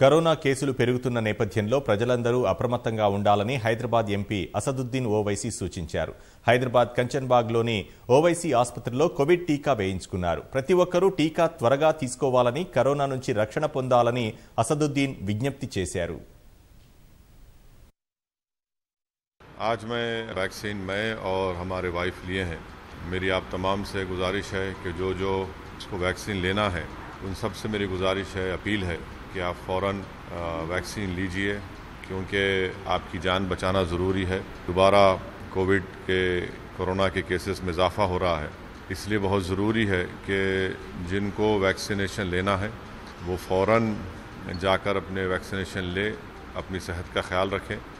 corona కేసులు పెరుగుతున్న నేపథ్యంలో ప్రజలందరూ అప్రమత్తంగా ఉండాలని హైదరాబాద్ ఎంపీ అసదుద్దీన్ ఓవైసీ సూచించారు హైదరాబాద్ కంచన్బాగ్లోని ఓవైసీ ఆసుపత్రిలో కోవిడ్ టీకా వేయించుకున్నారు ప్రతి ఒక్కరూ టీకా త్వరగా తీసుకోవాలని కరోనా నుంచి రక్షణ పొందాలని అసదుద్దీన్ విజ్ఞప్తి చేశారు आज मैं वैक्सीन मैं और हमारे वाइफ लिए हैं मेरी आप तमाम से गुजारिश है कि जो जो इसको वैक्सीन लेना है उन सब से मेरी गुजारिश है अपील है कि आप फ़ौर वैक्सीन लीजिए क्योंकि आपकी जान बचाना ज़रूरी है दोबारा कोविड के कोरोना के केसेस में इजाफा हो रहा है इसलिए बहुत ज़रूरी है कि जिनको वैक्सीनेशन लेना है वो फ़ौर जाकर अपने वैक्सीनेशन ले अपनी सेहत का ख्याल रखें